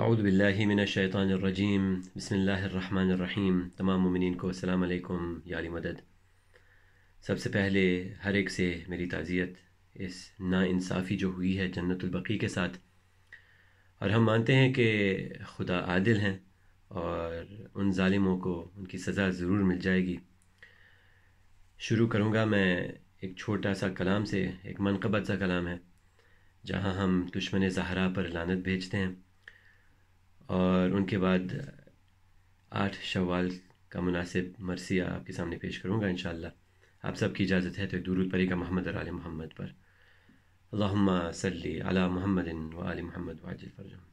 अऊद बिल्लाशैतरजीम बसमीम तमाम ममिन को असलकम याली मदद सबसे पहले हर एक से मेरी ताज़ियत इस नाानसाफ़ी जो हुई है जन्नतबकी के साथ और हम मानते हैं कि खुदा आदिल हैं और उन ालिमों को उनकी सज़ा ज़रूर मिल जाएगी शुरू करूँगा मैं एक छोटा सा कलाम से एक मनकबत सा कलाम है जहाँ हम दुश्मन जहरा पर लानत भेजते हैं और उनके बाद आठ शवाल का मुनासिब मरसिया आपके सामने पेश करूँगा इन आप सब की इजाज़त है तो एक परी परेगा मोहम्मद और आल मोहम्मद पर सल्ली अला मोहम्मद वाल महमद वाजिल फरजम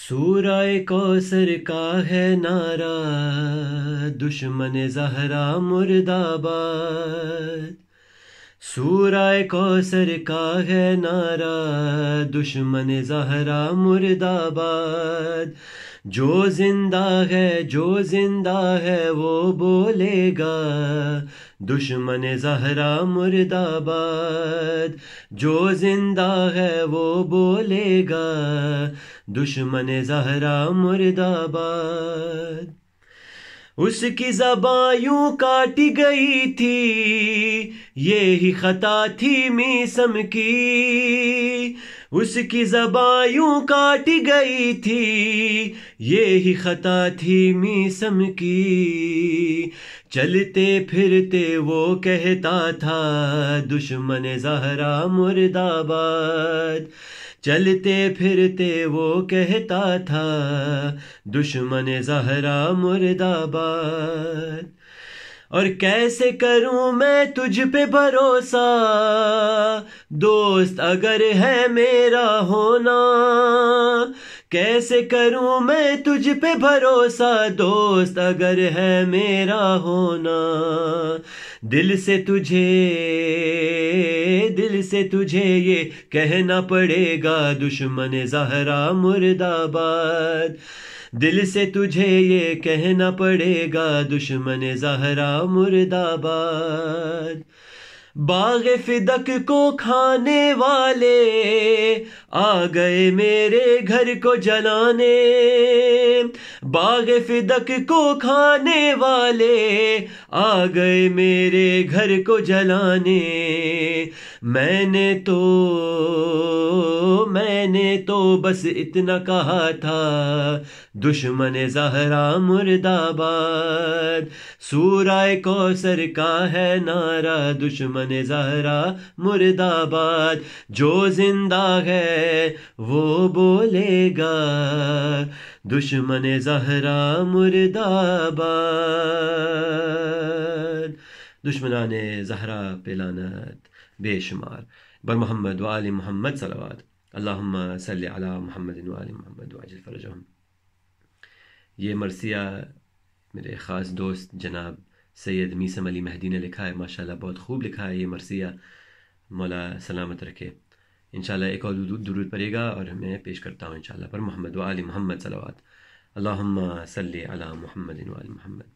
सूराय कौसर का है नारा दुश्मन जहरा मुर्दाबाद सूराय कौसर का है नारा दुश्मन जहरा मुर्दाबाद जो जिंदा है जो जिंदा है वो बोलेगा दुश्मन जहरा मुर्दाबाद जो जिंदा है वो बोलेगा दुश्मन जहरा मुर्दाबाद उसकी जबायू काटी गई थी ये ही खता थी मीसम की उसकी जबायू काटी गई थी ये ही खता थी मीसम की चलते फिरते वो कहता था दुश्मन जहरा मुर्दाबाद चलते फिरते वो कहता था दुश्मन जहरा मुर्दाबाद और कैसे करूं मैं तुझ पे भरोसा दोस्त अगर है मेरा होना कैसे करूं मैं तुझ पे भरोसा दोस्त अगर है मेरा होना दिल से तुझे दिल से तुझे ये कहना पड़ेगा दुश्मन जहरा मुर्दाबाद दिल से तुझे ये कहना पड़ेगा दुश्मन जहरा मुर्दाबाद बाग फिदक को खाने वाले आ गए मेरे घर को जलाने बाग फिदक को खाने वाले आ गए मेरे घर को जलाने मैंने तो मैंने तो बस इतना कहा था दुश्मन जहरा मुर्दाबाद सूराय कौसर का है नारा दुश्मन दामन जहरा मुर्दाबाद जो जिंदा है वो बोलेगा दुश्मन जहरा मुर्दाबाद दुश्मन जहरा पे बेशुमार बर मोहम्मद वाल मोहम्मद सलवाद अल्लाम सल अला मोहम्मद वाल मोहम्मद वाजिल फ़रजम ये मरसिया मेरे ख़ास दोस्त जनाब सैयद मीसम अली महदी ने लिखा है माशाल्लाह बहुत खूब लिखा है ये मरसिया मौला सलामत रखे इनशा एक और दुरूद पड़ेगा और मैं पेश करता हूँ इन पर मोहम्मद वाल मोहम्मद सलावत सल अला मोहम्मद वाल मोहम्मद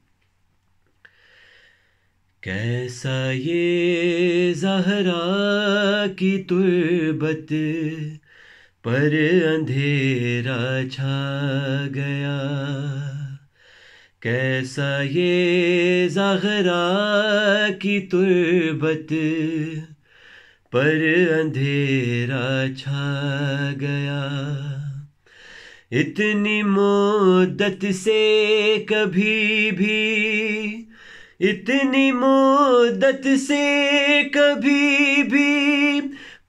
कैसा ये जहरा की तुरबत पर अंधेरा छा गया कैसा ये जहरा की तुरबत पर अंधेरा छा गया इतनी मोदत से कभी भी इतनी मोदत से कभी भी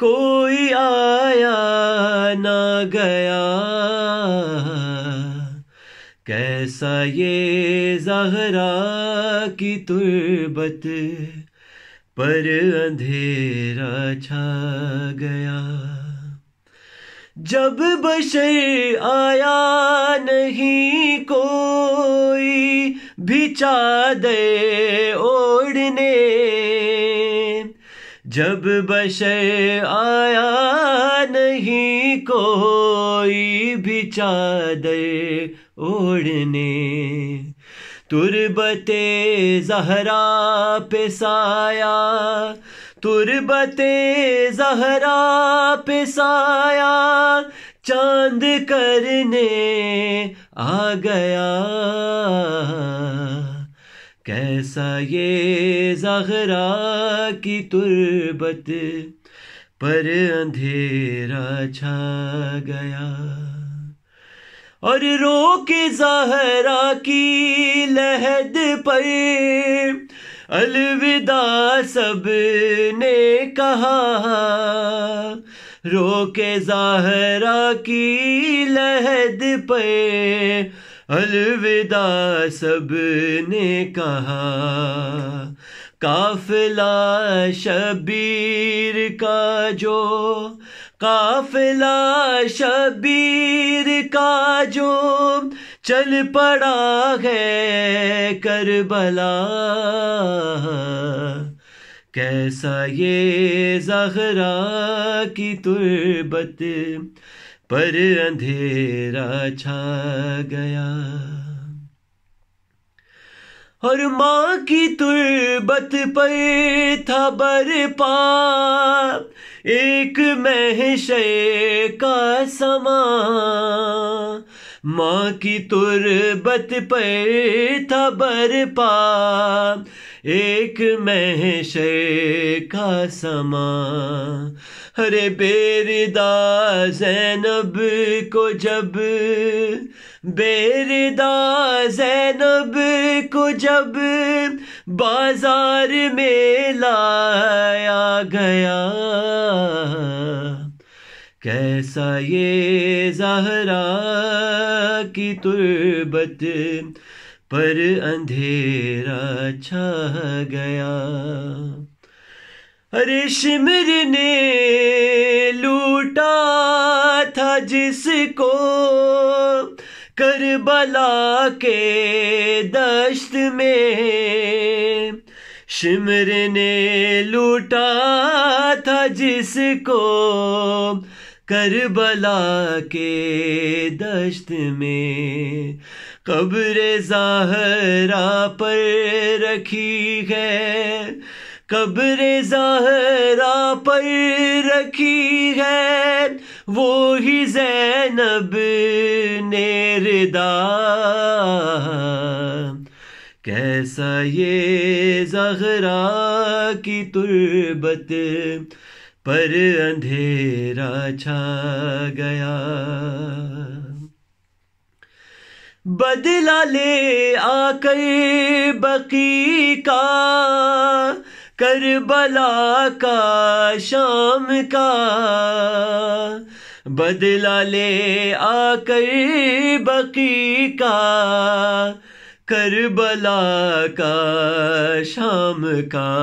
कोई आया ना गया कैसा ये जहरा की तुर्बत पर अंधेरा छा गया जब बशर आया नहीं कोई भी चादर ओढ़ने जब बशर आया नहीं कोई भी चादर ओढ़ने तुरबते जहरा पे साया तुरबते जहरा पे साया चांद करने आ गया कैसा ये जहरा की तुरबत पर अंधेरा छा गया और रो के जहरा की लहद पर अलविदा सब ने कहा रो के जहरा की लहद पर अलविदा सब ने कहा काफिला शबीर का जो काफिला शबीर का जो चल पड़ा है करबला कैसा ये जहरा की तुर्बत पर अंधेरा छा गया और माँ की तुरबत पर था बरपा एक महशय का समा माँ की तुरबत पर था बरपा एक महशय का समा हरे बेरदा जैनब को जब बेरदा जैनब को जब बाजार में लाया गया कैसा ये जहरा की तुरबत पर अंधेरा छा गया अरे शिमर ने लूटा था जिसको करबला के दश्त में शिमर ने लूटा था जिसको करबला के दश्त में कब्र जहरा पर रखी है कब्र जहरा पर रखी है वो ही जैनब ने किरदा कैसा ये जहरा की तुर्बत पर अंधेरा छा गया बदला ले आकर बकी का करबला का शाम का बदला ले आकर बकी का करबला का शाम का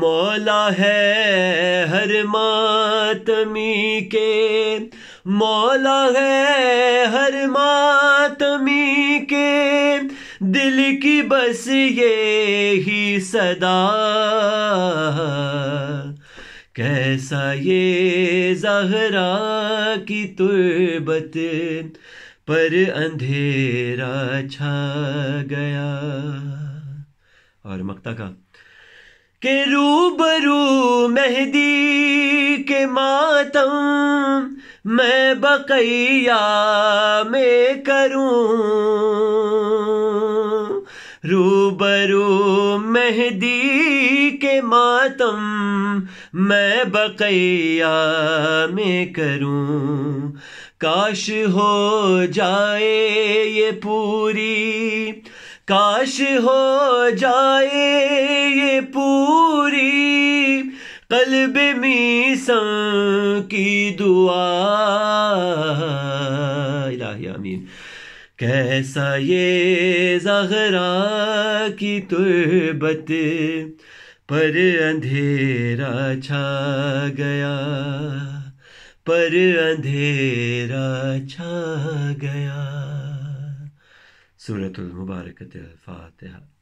मौला है हर मातमी के मौला है हर मातमी के दिल की बस ये ही सदा कैसा ये जहरा की तुर्बत पर अंधेरा छा गया और मक्ता का के रूबरू मेहदी के मातम मैं बकैया में करूं रूबरू मेहदी के मातम मैं बकैया में करूं काश हो जाए ये पूरी काश हो जाए ये पूरी कल्ब मीसम की दुआ आमीन कैसा ये जहरा की तुरबत पर अंधेरा छा गया पर अंधेरा छा गया सूरत मुबारक फातिहा